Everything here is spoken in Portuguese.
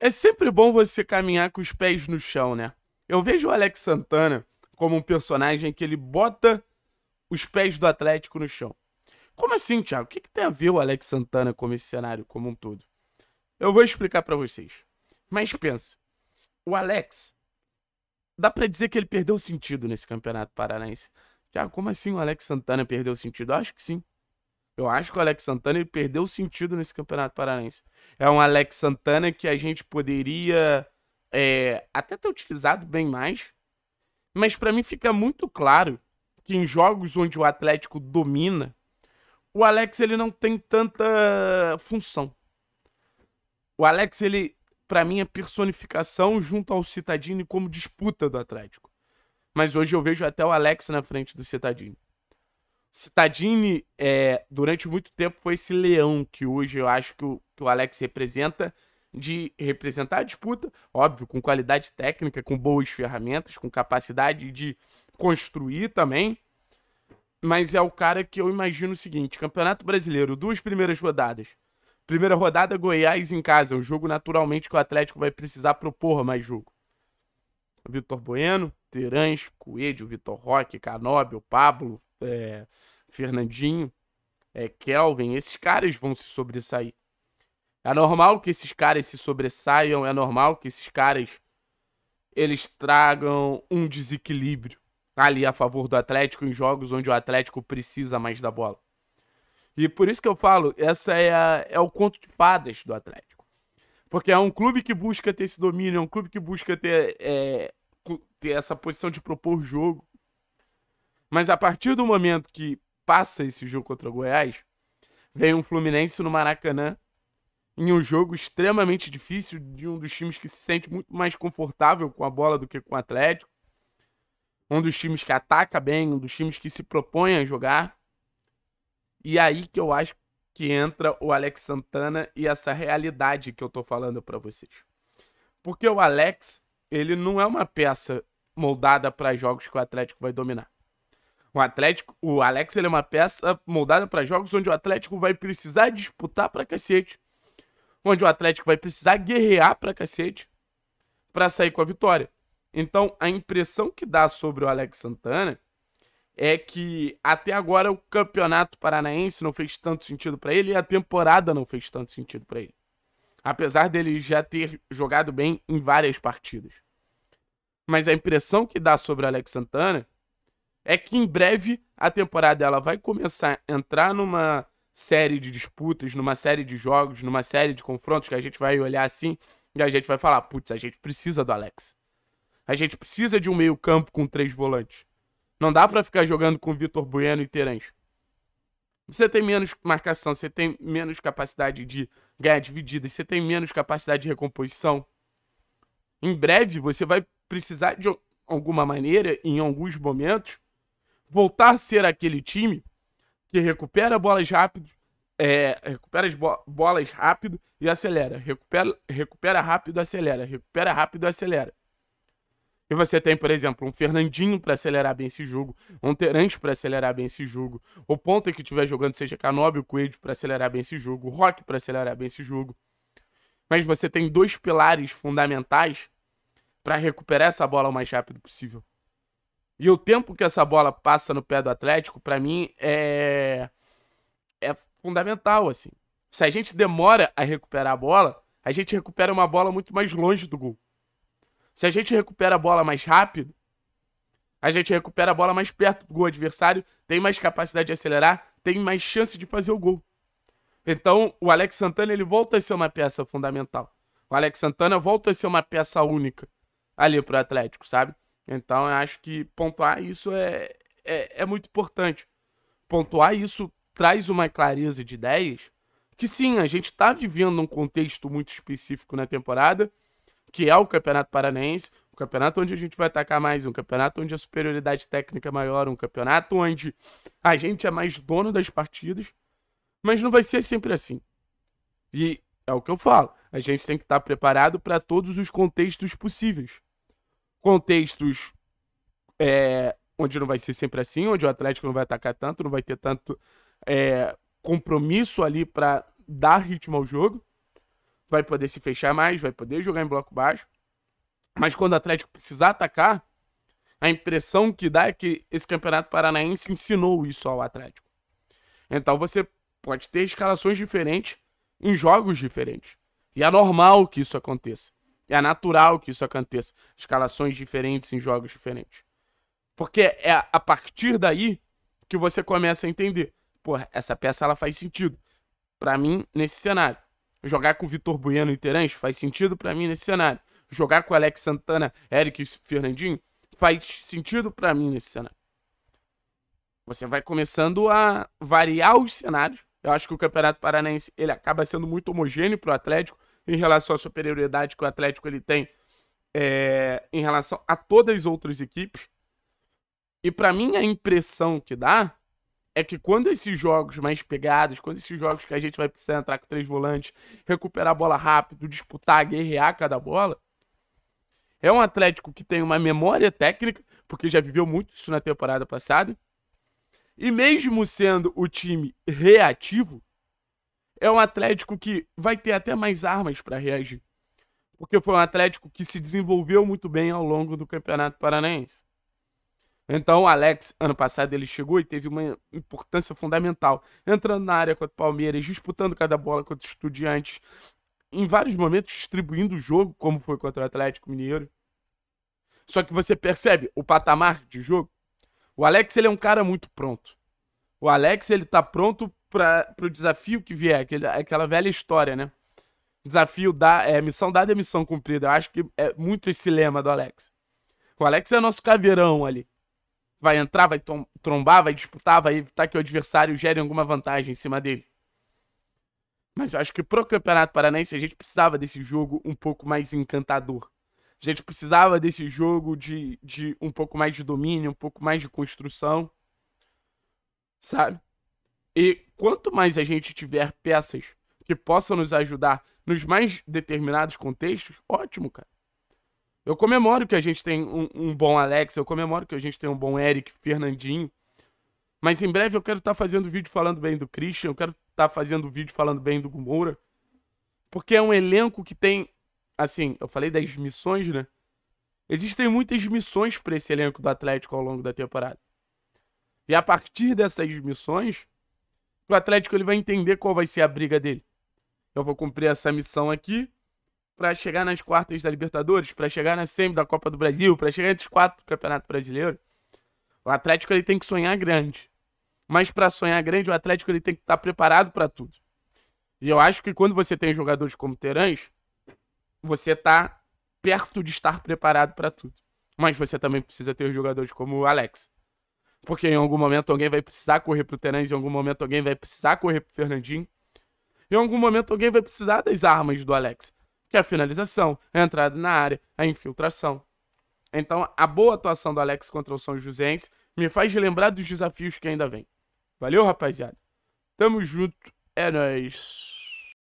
É sempre bom você caminhar com os pés no chão, né? Eu vejo o Alex Santana como um personagem que ele bota os pés do Atlético no chão. Como assim, Thiago? O que, que tem a ver o Alex Santana com esse cenário como um todo? Eu vou explicar para vocês. Mas pensa, o Alex, dá para dizer que ele perdeu sentido nesse campeonato paranaense. Tiago, como assim o Alex Santana perdeu sentido? Eu acho que sim. Eu acho que o Alex Santana ele perdeu o sentido nesse Campeonato Paranaense. É um Alex Santana que a gente poderia é, até ter utilizado bem mais, mas para mim fica muito claro que em jogos onde o Atlético domina, o Alex ele não tem tanta função. O Alex ele para mim é personificação junto ao Citadini como disputa do Atlético. Mas hoje eu vejo até o Alex na frente do Citadini. Citadini, é, durante muito tempo, foi esse leão que hoje eu acho que o, que o Alex representa, de representar a disputa, óbvio, com qualidade técnica, com boas ferramentas, com capacidade de construir também. Mas é o cara que eu imagino o seguinte: Campeonato Brasileiro, duas primeiras rodadas. Primeira rodada, Goiás em casa. Um jogo naturalmente que o Atlético vai precisar propor mais jogo. Vitor Bueno, Terãs, Coelho, Vitor Roque, Canóbio, Pablo, é, Fernandinho, é, Kelvin, esses caras vão se sobressair. É normal que esses caras se sobressaiam, é normal que esses caras eles tragam um desequilíbrio ali a favor do Atlético em jogos onde o Atlético precisa mais da bola. E por isso que eu falo, essa é, a, é o conto de fadas do Atlético. Porque é um clube que busca ter esse domínio, é um clube que busca ter, é, ter essa posição de propor jogo. Mas a partir do momento que passa esse jogo contra o Goiás, vem um Fluminense no Maracanã em um jogo extremamente difícil de um dos times que se sente muito mais confortável com a bola do que com o Atlético. Um dos times que ataca bem, um dos times que se propõe a jogar. E é aí que eu acho que entra o Alex Santana e essa realidade que eu tô falando para vocês. Porque o Alex, ele não é uma peça moldada para jogos que o Atlético vai dominar. Com o Atlético, o Alex ele é uma peça moldada para jogos onde o Atlético vai precisar disputar para cacete. Onde o Atlético vai precisar guerrear para cacete para sair com a vitória. Então, a impressão que dá sobre o Alex Santana é que até agora o campeonato paranaense não fez tanto sentido para ele e a temporada não fez tanto sentido para ele. Apesar dele já ter jogado bem em várias partidas. Mas a impressão que dá sobre o Alex Santana é que em breve a temporada ela vai começar a entrar numa série de disputas, numa série de jogos, numa série de confrontos que a gente vai olhar assim e a gente vai falar, putz, a gente precisa do Alex. A gente precisa de um meio-campo com três volantes. Não dá para ficar jogando com Vitor Bueno e Terence. Você tem menos marcação, você tem menos capacidade de ganhar divididas, você tem menos capacidade de recomposição. Em breve você vai precisar de alguma maneira, em alguns momentos, voltar a ser aquele time que recupera bolas rápido, é, recupera as bo bolas rápido e acelera, recupera, recupera rápido, acelera, recupera rápido, acelera. E você tem, por exemplo, um Fernandinho para acelerar bem esse jogo, um Terante para acelerar bem esse jogo, o ponta que estiver jogando, seja Canobi ou Coelho, para acelerar bem esse jogo, o Rock para acelerar bem esse jogo. Mas você tem dois pilares fundamentais para recuperar essa bola o mais rápido possível. E o tempo que essa bola passa no pé do Atlético, para mim, é... é fundamental, assim. Se a gente demora a recuperar a bola, a gente recupera uma bola muito mais longe do gol. Se a gente recupera a bola mais rápido, a gente recupera a bola mais perto do gol adversário, tem mais capacidade de acelerar, tem mais chance de fazer o gol. Então, o Alex Santana ele volta a ser uma peça fundamental. O Alex Santana volta a ser uma peça única ali pro Atlético, sabe? Então eu acho que pontuar isso é, é, é muito importante. Pontuar isso traz uma clareza de ideias que sim, a gente está vivendo um contexto muito específico na temporada, que é o Campeonato Paranaense, um campeonato onde a gente vai atacar mais, um campeonato onde a superioridade técnica é maior, um campeonato onde a gente é mais dono das partidas, mas não vai ser sempre assim. E é o que eu falo, a gente tem que estar tá preparado para todos os contextos possíveis contextos é, onde não vai ser sempre assim, onde o Atlético não vai atacar tanto, não vai ter tanto é, compromisso ali para dar ritmo ao jogo, vai poder se fechar mais, vai poder jogar em bloco baixo. Mas quando o Atlético precisar atacar, a impressão que dá é que esse Campeonato Paranaense ensinou isso ao Atlético. Então você pode ter escalações diferentes em jogos diferentes. E é normal que isso aconteça. É natural que isso aconteça. Escalações diferentes em jogos diferentes. Porque é a partir daí que você começa a entender. Pô, essa peça ela faz sentido. para mim, nesse cenário. Jogar com o Vitor Bueno e Terence faz sentido para mim nesse cenário. Jogar com Alex Santana, Eric e Fernandinho faz sentido para mim nesse cenário. Você vai começando a variar os cenários. Eu acho que o Campeonato Paranaense ele acaba sendo muito homogêneo pro Atlético em relação à superioridade que o Atlético ele tem é, em relação a todas as outras equipes. E para mim a impressão que dá é que quando esses jogos mais pegados, quando esses jogos que a gente vai precisar entrar com três volantes, recuperar a bola rápido, disputar, guerrear cada bola, é um Atlético que tem uma memória técnica, porque já viveu muito isso na temporada passada. E mesmo sendo o time reativo, é um Atlético que vai ter até mais armas para reagir. Porque foi um Atlético que se desenvolveu muito bem ao longo do Campeonato Paranaense. Então, o Alex, ano passado, ele chegou e teve uma importância fundamental, entrando na área contra o Palmeiras, disputando cada bola contra os Estudiantes, em vários momentos distribuindo o jogo, como foi contra o Atlético Mineiro. Só que você percebe o patamar de jogo. O Alex, ele é um cara muito pronto. O Alex, ele tá pronto para o desafio que vier, aquele, aquela velha história, né? Desafio da é, missão dada é missão cumprida. Eu acho que é muito esse lema do Alex. O Alex é nosso caveirão ali. Vai entrar, vai trombar, vai disputar, vai evitar que o adversário gere alguma vantagem em cima dele. Mas eu acho que pro Campeonato Paranaense a gente precisava desse jogo um pouco mais encantador. A gente precisava desse jogo de, de um pouco mais de domínio, um pouco mais de construção. Sabe? E quanto mais a gente tiver peças que possam nos ajudar nos mais determinados contextos, ótimo, cara. Eu comemoro que a gente tem um, um bom Alex, eu comemoro que a gente tem um bom Eric, Fernandinho. Mas em breve eu quero estar tá fazendo vídeo falando bem do Christian, eu quero estar tá fazendo vídeo falando bem do Gumoura. Porque é um elenco que tem. Assim, eu falei das missões, né? Existem muitas missões para esse elenco do Atlético ao longo da temporada. E a partir dessas missões, o Atlético ele vai entender qual vai ser a briga dele. Eu vou cumprir essa missão aqui para chegar nas quartas da Libertadores, para chegar na semi da Copa do Brasil, para chegar entre os quatro do Campeonato Brasileiro. O Atlético ele tem que sonhar grande. Mas para sonhar grande, o Atlético ele tem que estar tá preparado para tudo. E eu acho que quando você tem jogadores como Terãs, você está perto de estar preparado para tudo. Mas você também precisa ter jogadores como o Alex, porque em algum momento alguém vai precisar correr pro Terence, em algum momento alguém vai precisar correr pro Fernandinho. Em algum momento alguém vai precisar das armas do Alex. Que é a finalização, a entrada na área, a infiltração. Então, a boa atuação do Alex contra o São Joséense me faz lembrar dos desafios que ainda vem. Valeu, rapaziada. Tamo junto. É nóis.